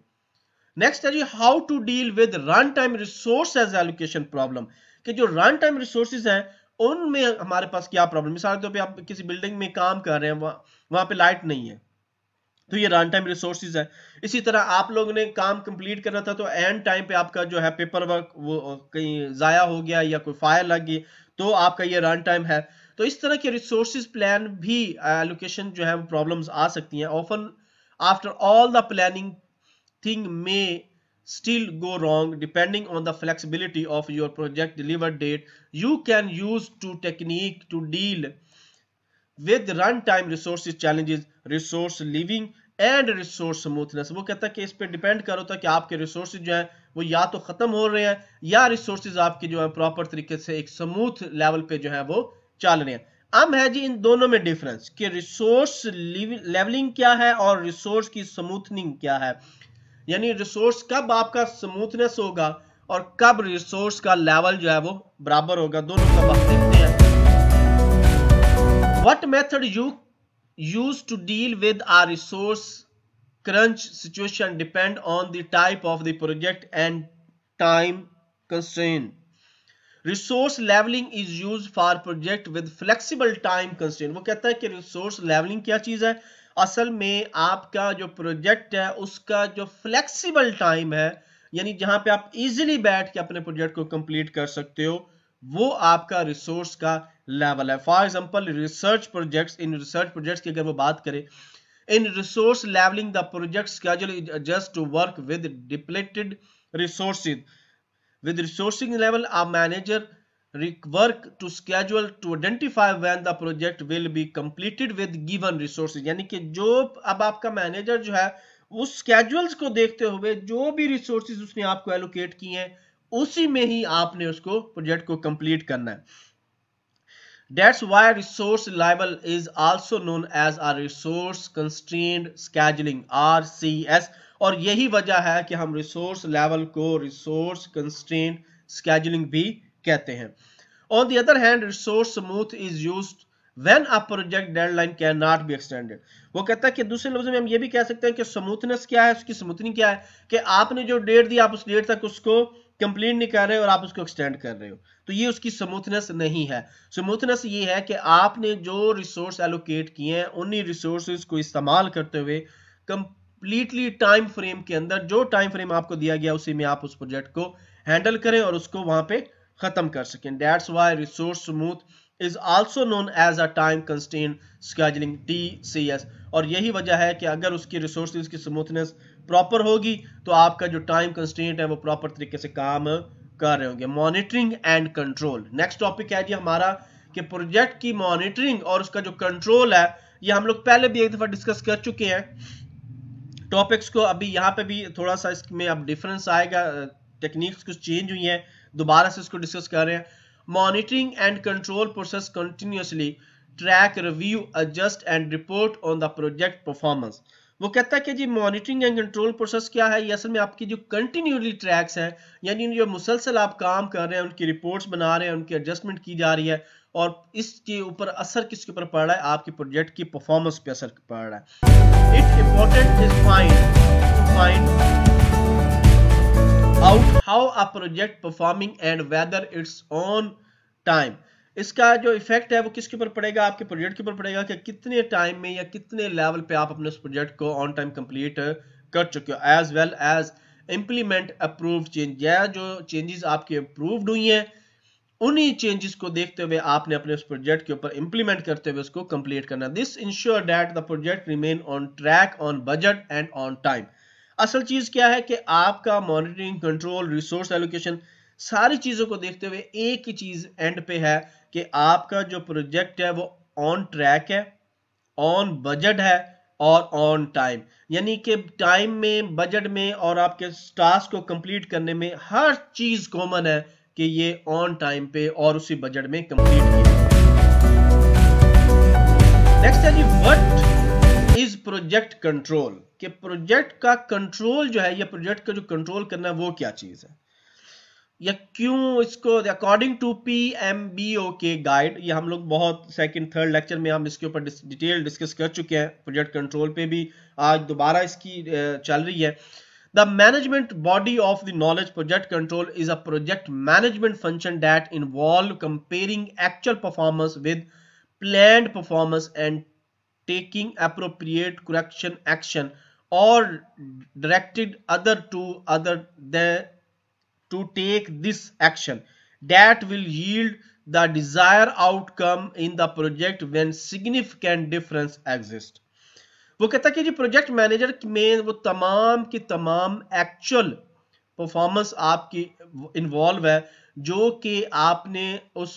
नेक्स्ट है जी how to deal with run time resources allocation problem कि जो रन टाइम रिसोर्सेज हैं उनमें हमारे पास क्या प्रॉब्लम मिसाल के तौर पर आप किसी बिल्डिंग में काम कर रहे हैं वह, वहां पे लाइट नहीं है तो ये रन टाइम रिसोर्सेज है इसी तरह आप लोगों ने काम कंप्लीट करना था तो एंड टाइम पे आपका जो है पेपर वर्क वो कहीं ज़ाया हो गया या कोई फायर लग गई तो आपका ये रन टाइम है तो इस तरह के रिसोर्सेज प्लान भी एलोकेशन जो है प्रॉब्लम प्रॉब्लम्स आ सकती हैं often after all the planning thing may still go wrong depending on the flexibility of your project delivery date. You can use two technique to deal with runtime resources challenges, resource living and resource smoothness वो कहता है कि इस पर डिपेंड करो था कि आपके रिसोर्स जो है वो या तो ख़त्म हो रहे हैं या रिसोर्स आपके जो है प्रॉपर तरीके से एक स्मूथ लेवल पे जो है वो चल रहे हैं अब है जी इन दोनों में डिफरेंस कि रिसोर्स लेवलिंग क्या है और रिसोर्स की स्मूथनिंग क्या है यानी रिसोर्स कब आपका स्मूथनेस होगा और कब रिसोर्स का लेवल जो है वो बराबर होगा दोनों का वक्त देखते हैं what method you use to deal with our resource crunch situation depend on the type of the project and time constraint resource levelling is use for project with flexible time constraint वो कहता है कि रिसोर्स लेवलिंग क्या चीज है असल में आपका जो प्रोजेक्ट है उसका जो फ्लेक्सिबल टाइम है यानी जहां पे आप इजीली बैठ के अपने प्रोजेक्ट को कंप्लीट कर सकते हो वो आपका रिसोर्स का लेवल है for example research projects in research projects की अगर वो बात करें in resource levelling the project schedule just to work with depleted resources with resourcing level a manager work to schedule to identify when the project will be completed with given resources यानी कि जो अब आपका मैनेजर जो है उस स्केजुअल्स को देखते हुए जो भी रिसोर्सेज उसने आपको एलोकेट किए हैं उसी में ही आपने उसको प्रोजेक्ट को कंप्लीट करना है That's why resource reliable is also known as a resource constrained scheduling RCS और यही वजह है कि हम रिसोर्स लेवल को रिसोर्स कंस्ट्रेंट स्केजुलिंग भी कहते हैं on the other hand resource smooth is used when a project deadline cannot be extended वो कहता है कि दूसरे लफ्ज में हम ये भी कह सकते हैं कि स्मूथनेस क्या है उसकी स्मूथनिंग क्या है कि आपने जो डेट दी आप उस डेट तक उसको कंप्लीट नहीं कर रहे और आप उसको एक्सटेंड कर रहे हो तो ये उसकी स्मूथनेस नहीं है स्मूथनेस ये है कि आपने जो रिसोर्स एलोकेट किए हैं उन्हीं रिसोर्स को इस्तेमाल करते हुए कंप्लीटली टाइम फ्रेम के अंदर जो टाइम फ्रेम आपको दिया गया उसी में आप उस प्रोजेक्ट को हैंडल करें और उसको वहां पे ख़त्म कर सकें dates why resource smooth is also known as a time constant scheduling T C S और यही वजह है कि अगर उसकी रिसोर्स की स्मूथनेस प्रॉपर होगी तो आपका जो टाइम कंस्टेंट है वो प्रॉपर तरीके से काम कर रहे होंगे monitoring and control next topic है जी हमारा कि प्रोजेक्ट की मॉनिटरिंग और उसका जो कंट्रोल है ये हम लोग पहले भी एक दफ़ा डिस्कस कर चुके हैं टॉपिक्स को अभी यहाँ पे भी थोड़ा सा इसमें अब डिफरेंस आएगा टेक्निक्स कुछ चेंज हुई हैं दोबारा से इसको डिस्कस कर रहे हैं monitoring and control process continuously track review adjust and report on the project performance वो कहता है कि जी मॉनिटरिंग एंड कंट्रोल प्रोसेस क्या है ये असल में आपकी जो कंटिन्यूली ट्रैक्स हैं यानी जो मुसलसल आप काम कर रहे हैं उनकी रिपोर्ट्स बना रहे हैं उनकी एडजस्टमेंट की जा रही है और इसके ऊपर असर किसके ऊपर पड़ रहा है आपके प्रोजेक्ट की परफॉर्मेंस पे असर पड़ रहा है it's important is find find out how a project performing and whether it's on time इसका जो इफेक्ट है वो किसके ऊपर पड़ेगा आपके प्रोजेक्ट के ऊपर पड़ेगा कि कितने टाइम में या कितने लेवल पे आप अपने उस प्रोजेक्ट को ऑन टाइम कंप्लीट कर चुके हो as well as implement approve change या जो चेंजेस आपके अप्रूव्ड हुई हैं उन्हीं चेंजेस को देखते हुए आपने अपने उस प्रोजेक्ट के ऊपर इंप्लीमेंट करते हुए उसको कंप्लीट करना this ensure that the project remain on track on budget and on time असल चीज क्या है कि आपका मॉनिटरिंग कंट्रोल रिसोर्स एलोकेशन सारी चीजों को देखते हुए एक ही चीज एंड पे है कि आपका जो प्रोजेक्ट है वो ऑन ट्रैक है ऑन बजट है और ऑन टाइम यानी कि टाइम में बजट में और आपके टास्क को कंप्लीट करने में हर चीज कॉमन है कि ये ऑन टाइम पे और उसी बजट में कंप्लीट किया नेक्स्ट है जी व्हाट इज प्रोजेक्ट कंट्रोल कि प्रोजेक्ट का कंट्रोल जो है ये प्रोजेक्ट का जो कंट्रोल करना है वो क्या चीज है या क्यों इसको according to P M B O K guide ये हम लोग बहुत सेकंड थर्ड लेक्चर में हम इसके ऊपर डिटेल डिस्कस कर चुके हैं प्रोजेक्ट कंट्रोल पे भी आज दोबारा इसकी चल रही है the management body of the knowledge project control is a project management function that involve comparing actual performance with planned performance and taking appropriate correction action or directed other to other the to take this action that will yield the desired outcome in the project when significant difference exist wo kehta ki कि project manager mein wo tamam तमाम tamam actual performance aapki involve hai jo ki aapne us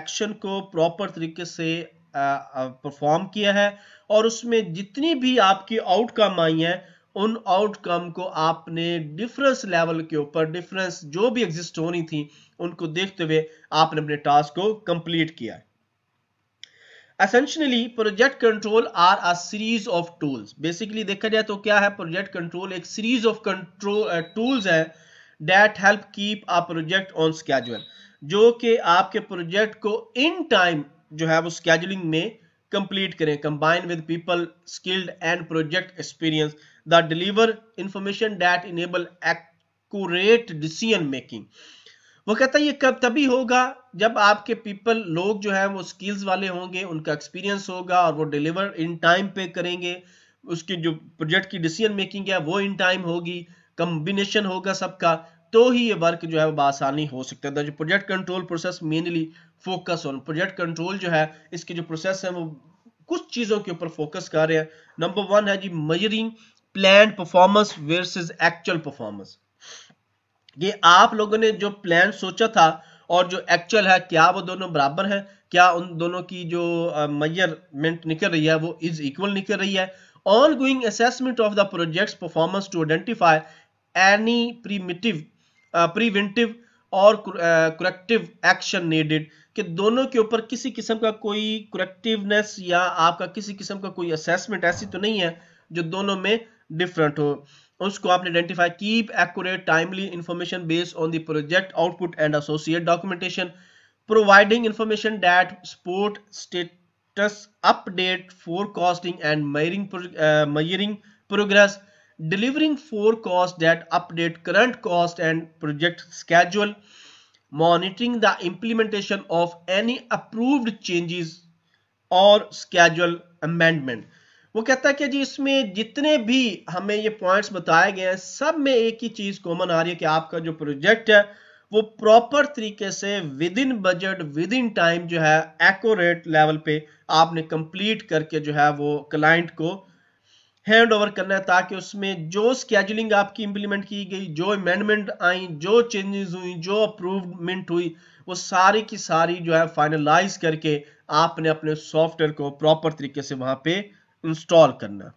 action ko proper tarike se perform किया है और उसमें जितनी भी आपकी आउटकम आई हैं उन आउटकम को आपने डिफरेंस लेवल के ऊपर डिफरेंस जो भी एग्जिस्ट होनी थी उनको देखते हुए आपने अपने टास्क को कंप्लीट किया Essentially, project control are a series of tools. Basically, देखा जाए तो क्या है project control एक series of control uh, tools है that help keep a project on schedule. जो कि आपके project को in time, जो है वो स्केजुलिंग में कंप्लीट करें combine with people skilled and project experience the deliver information that enable act decision making वो कहता है ये कब तभी होगा जब आपके पीपल लोग जो है वो स्किल्स वाले होंगे उनका एक्सपीरियंस होगा और वो डिलीवर इन टाइम पे करेंगे उसकी जो प्रोजेक्ट की डिसीजन मेकिंग है वो इन टाइम होगी कम्बिनेशन होगा सबका तो ही ये वर्क जो है वो आसानी हो सकता है तो जो project control process mainly focus on project control जो है इसके जो प्रोसेस है वो कुछ चीज़ों के ऊपर फोकस कर रहे हैं नंबर वन है जी measuring plan performance versus actual performance ये आप लोगों ने जो प्लान सोचा था और जो एक्चुअल है क्या वो दोनों बराबर है क्या उन दोनों की जो मेजरमेंट निकल रही है वो इज इक्वल निकल रही है ongoing assessment of the project performance to identify any primitive preventive uh, और करेक्टिव एक्शन नीडेड कि दोनों के ऊपर किसी किस्म का कोई करेक्टिवनेस या आपका किसी किस्म का कोई असेसमेंट ऐसी तो नहीं है जो दोनों में डिफरेंट हो उसको आपने identify keep accurate timely information based on the project output and associate documentation providing information that support status update forecasting and measuring measuring progress delivering forecast that update current cost and project schedule monitoring the implementation of any approved changes और schedule amendment वो कहता है कि जी इसमें जितने भी हमें ये पॉइंट्स बताए गए हैं सब में एक ही चीज कॉमन आ रही है कि आपका जो प्रोजेक्ट है वो प्रॉपर तरीके से within budget within time जो है एक्यूरेट लेवल पे आपने कंप्लीट करके जो है वो क्लाइंट को हैंड ओवर करना है ताकि उसमें जो स्केजुलिंग आपकी इंप्लीमेंट की गई जो अमेंडमेंट आई जो चेंजेस हुई जो अप्रूवमेंट हुई वो सारी की सारी जो है फाइनलाइज करके आपने अपने सॉफ्टवेयर को प्रॉपर तरीके से वहां पे इंस्टॉल करना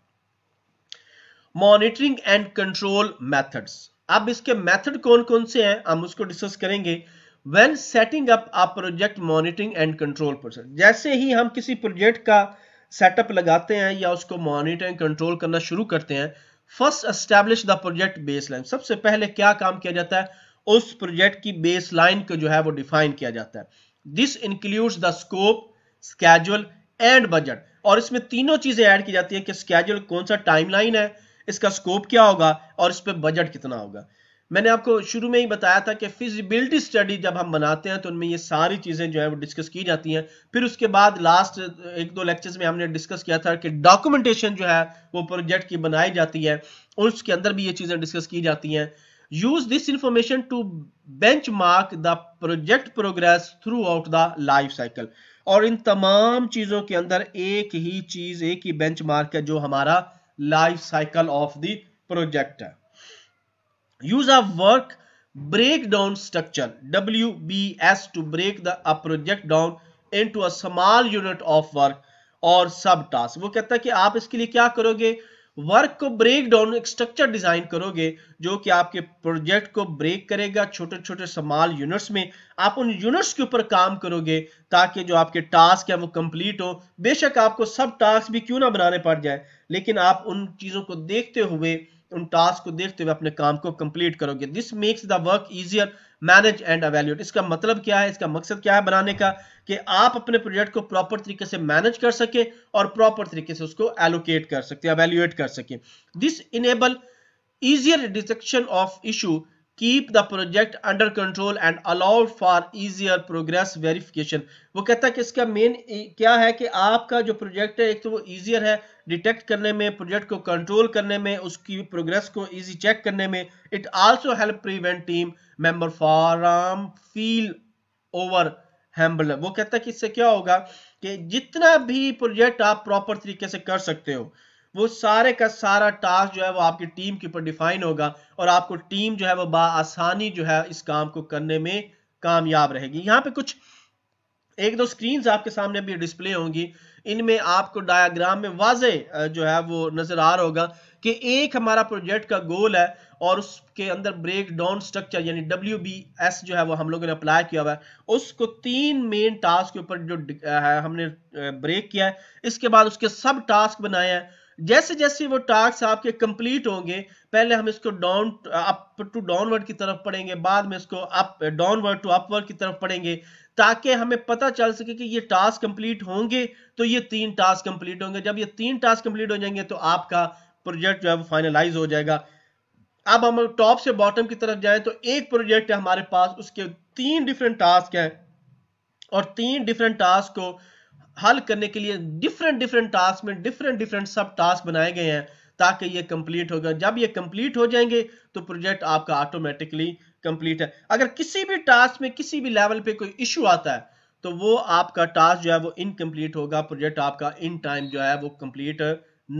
मॉनिटरिंग एंड कंट्रोल मेथड्स अब इसके मेथड कौन कौन से हैं हम उसको डिस्कस करेंगे when setting up a project monitoring and control process जैसे ही हम किसी प्रोजेक्ट का सेटअप लगाते हैं या उसको मॉनिटर कंट्रोल करना शुरू करते हैं first establish the project baseline सबसे पहले क्या काम किया जाता है उस प्रोजेक्ट की लाइन को जो है वो डिफाइन किया जाता है this includes the scope schedule and budget और इसमें तीनों चीजें ऐड की जाती है कि स्केजुअल कौन सा टाइमलाइन है इसका स्कोप क्या होगा और इस पर बजट कितना होगा मैंने आपको शुरू में ही बताया था कि फिजिबिलिटी स्टडी जब हम बनाते हैं तो उनमें ये सारी चीज़ें जो है वो डिस्कस की जाती हैं फिर उसके बाद लास्ट एक दो लेक्चर्स में हमने डिस्कस किया था कि डॉक्यूमेंटेशन जो है वो प्रोजेक्ट की बनाई जाती है और उसके अंदर भी ये चीज़ें डिस्कस की जाती हैं information to benchmark the project progress throughout the life cycle और इन तमाम चीजों के अंदर एक ही चीज एक ही मार्क है जो हमारा life cycle of the project है use of work breakdown structure WBS to break the a project down into a small unit of work और सब टास्क वो कहता है कि आप इसके लिए क्या करोगे वर्क को ब्रेक डाउन एक स्ट्रक्चर डिजाइन करोगे जो कि आपके प्रोजेक्ट को ब्रेक करेगा छोटे छोटे समाल यूनिट्स में आप उन यूनिट्स के ऊपर काम करोगे ताकि जो आपके टास्क है वो कंप्लीट हो बेशक आपको सब टास्क भी क्यों ना बनाने पड़ जाए लेकिन आप उन चीजों को देखते हुए उन टास्क को देखते हुए अपने काम को कंप्लीट करोगे this makes the work easier manage and evaluate इसका मतलब क्या है इसका मकसद क्या है बनाने का कि आप अपने प्रोजेक्ट को प्रॉपर तरीके से मैनेज कर सके और प्रॉपर तरीके से उसको एलोकेट कर सके अवेल्यूएट कर सके this enable easier detection of issue keep the project under control and allow for easier progress verification वो कहता है कि इसका मेन क्या है कि आपका जो प्रोजेक्ट है एक तो वो ईजियर है डिटेक्ट करने में प्रोजेक्ट को कंट्रोल करने में उसकी प्रोग्रेस को इजी चेक करने में it also help prevent team member from feel overwhelm वो कहता है कि इससे क्या होगा कि जितना भी प्रोजेक्ट आप प्रॉपर तरीके से कर सकते हो वो सारे का सारा टास्क जो है वो आपकी टीम के ऊपर डिफाइन होगा और आपको टीम जो है वो आसानी जो है इस काम को करने में कामयाब रहेगी यहाँ पे कुछ एक दो स्क्रीन आपके सामने भी डिस्प्ले होंगी इनमें आपको डायाग्राम में वाजे जो है वो नजर आ रहा होगा कि एक हमारा प्रोजेक्ट का गोल है और उसके अंदर ब्रेक डाउन स्ट्रक्चर यानी डब्ल्यू बी एस जो है वो हम लोगों ने अप्लाई किया हुआ है उसको तीन मेन टास्क के ऊपर जो है हमने ब्रेक किया है इसके बाद उसके सब टास्क बनाए हैं जैसे जैसे वो टास्क आपके कंप्लीट होंगे पहले हम इसको डाउन अप टू डाउनवर्ड की तरफ पढ़ेंगे बाद में इसको अप डाउनवर्ड टू अपवर्ड की तरफ पढ़ेंगे ताकि हमें पता चल सके कि ये टास्क कंप्लीट होंगे तो ये तीन टास्क कंप्लीट होंगे जब ये तीन टास्क कंप्लीट हो जाएंगे तो आपका प्रोजेक्ट जो है वो फाइनलाइज हो जाएगा अब हम टॉप से बॉटम की तरफ जाए तो एक प्रोजेक्ट है हमारे पास उसके तीन डिफरेंट टास्क हैं और तीन डिफरेंट टास्क को हल करने के लिए डिफरेंट डिफरेंट टास्क में डिफरेंट डिफरेंट सब टास्क बनाए गए हैं ताकि ये कंप्लीट होगा जब ये कंप्लीट हो जाएंगे तो प्रोजेक्ट आपका ऑटोमेटिकली कंप्लीट है अगर किसी भी टास्क में किसी भी लेवल पे कोई इशू आता है तो वो आपका टास्क जो है वो इनकम्प्लीट होगा प्रोजेक्ट आपका इन टाइम जो है वो कंप्लीट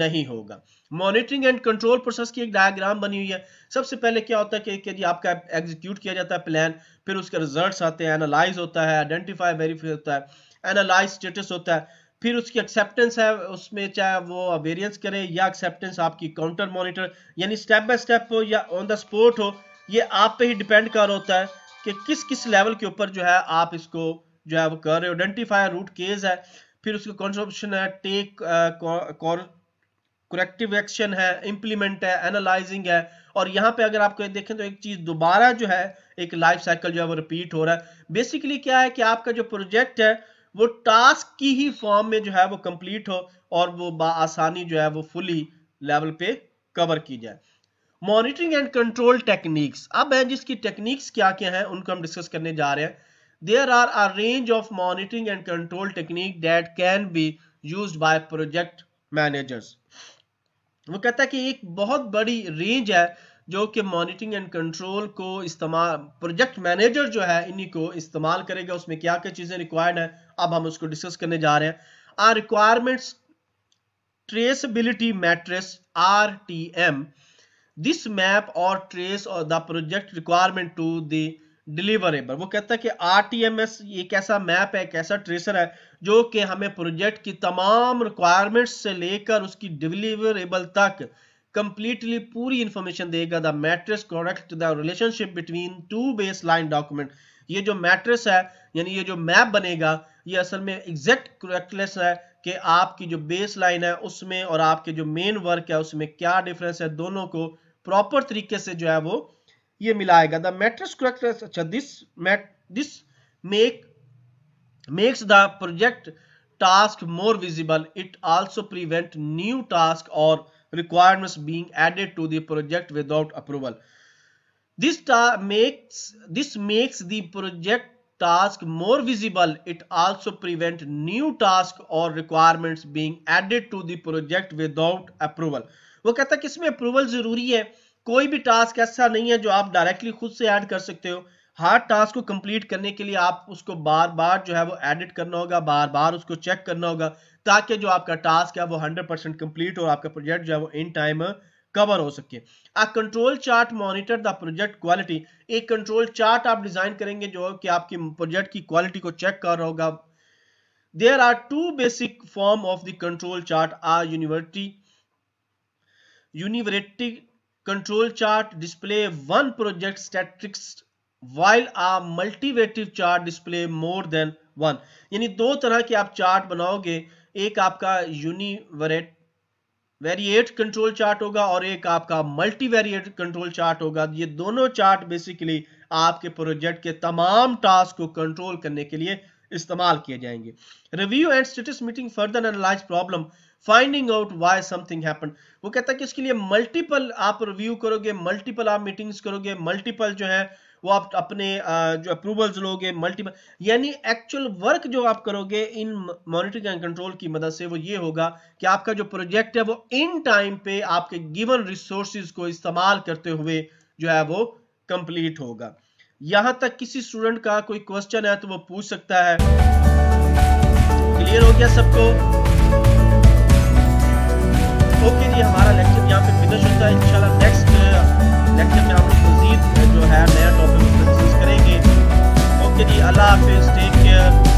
नहीं होगा मॉनिटरिंग एंड कंट्रोल प्रोसेस की एक डायग्राम बनी हुई है सबसे पहले क्या होता है कि, कि आपका एग्जीक्यूट किया जाता है प्लान फिर उसके रिजल्ट्स आते हैं एनालाइज होता है आइडेंटिफाई वेरीफाई होता है एनालाइज स्टेटस होता है फिर उसकी एक्सेप्टेंस है उसमें चाहे वो वेरियंस करे या एक्सेप्टेंस आपकी काउंटर मॉनिटर यानी स्टेप बाय स्टेप हो या ऑन द स्पॉट हो ये आप पे ही डिपेंड कर होता है कि किस किस लेवल के ऊपर जो है आप इसको जो है वो कर रहे हो आइडेंटिफायर रूट केस है फिर उसका कॉन्ट्रोप्शन है टेक करेक्टिव एक्शन है इंप्लीमेंट है एनालाइजिंग है और यहाँ पे अगर आप देखें तो एक चीज़ दोबारा जो है एक लाइफ साइकिल जो है वो रिपीट हो रहा है बेसिकली क्या है कि आपका जो प्रोजेक्ट है वो टास्क की ही फॉर्म में जो है वो कंप्लीट हो और वो आसानी जो है वो फुली लेवल पे कवर की जाए मॉनिटरिंग एंड कंट्रोल टेक्निक्स अब है जिसकी टेक्निक्स क्या क्या हैं उनको हम डिस्कस करने जा रहे हैं there are a range of monitoring and control technique that can be use by project managers वो कहता है कि एक बहुत बड़ी रेंज है जो कि मॉनिटरिंग एंड कंट्रोल को इस्तेमाल प्रोजेक्ट मैनेजर जो है इन्हीं को इस्तेमाल करेगा उसमें क्या क्या चीज़ें रिक्वायर्ड है अब हम उसको डिस्कस करने जा रहे हैं our requirements traceability matrix R T M this map और ट्रेस और the project requirement to the deliverable वो कहता है कि एस एक ऐसा मैप है ऐसा ट्रेसर है जो कि हमें प्रोजेक्ट की तमाम रिक्वायरमेंट से लेकर उसकी डिलीवरेबल तक कंप्लीटली पूरी इंफॉर्मेशन देगा the matrix correct the relationship between two base line document ये जो मैट्रिक्स है यानी ये जो मैप बनेगा ये असल में एग्जैक्ट करेक्टलेस है कि आपकी जो बेस लाइन है उसमें और आपके जो मेन वर्क है उसमें क्या डिफरेंस है दोनों को प्रॉपर तरीके से जो है वो ये मिलाएगा द मैट्रिक्स क्रैक्टर्स अच्छा this mat this make makes the project task more visible it also prevent new task और requirements being added to the project without approval this makes this makes the project task more visible it also prevent new task और requirements being added to the project without approval वो कहता है कि इसमें अप्रूवल जरूरी है कोई भी टास्क ऐसा नहीं है जो आप डायरेक्टली खुद से ऐड कर सकते हो हर टास्क को कंप्लीट करने के लिए आप उसको बार बार जो है वो एडिट करना होगा बार बार उसको चेक करना होगा ताकि जो आपका टास्क है वो 100 परसेंट कंप्लीट और आपका प्रोजेक्ट जो है वो इन टाइम कवर हो सके a control chart monitor the project quality एक कंट्रोल चार्ट आप डिजाइन करेंगे जो कि आपके प्रोजेक्ट की क्वालिटी को चेक कर रहा होगा there are two basic form of the control chart are university univariate control chart display one project statistics while a multivariate chart display more than one यानी दो तरह के आप चार्ट बनाओगे एक आपका यूनिवरेट वेरिएट कंट्रोल चार्ट होगा और एक आपका मल्टी वेरिएट कंट्रोल चार्ट होगा ये दोनों चार्ट बेसिकली आपके प्रोजेक्ट के तमाम टास्क को कंट्रोल करने के लिए इस्तेमाल किए जाएंगे review and status meeting further analyse problem finding out why something happen वो कहता है कि उसके लिए मल्टीपल आप रिव्यू करोगे मल्टीपल आप मीटिंग्स करोगे मल्टीपल जो है वो आप अपने जो अप्रूवल्स लोगे मल्टीपल यानी एक्चुअल वर्क जो आप करोगे इन मॉनिटरिंग एंड कंट्रोल की मदद से वो ये होगा कि आपका जो प्रोजेक्ट है वो इन टाइम पे आपके गिवन रिसोर्सिस को इस्तेमाल करते हुए जो है वो कंप्लीट होगा यहां तक किसी स्टूडेंट का कोई क्वेश्चन है तो वो पूछ सकता है क्लियर हो गया सबको ओके जी हमारा लेक्चर यहाँ पे फिनिश होता है इंशाल्लाह नेक्स्ट लेक्चर uh, में हम लोग मज़ीद uh, जो है नया टॉपिक डिस्कस करेंगे ओके जी अल्लाह हाफिज़ टेक केयर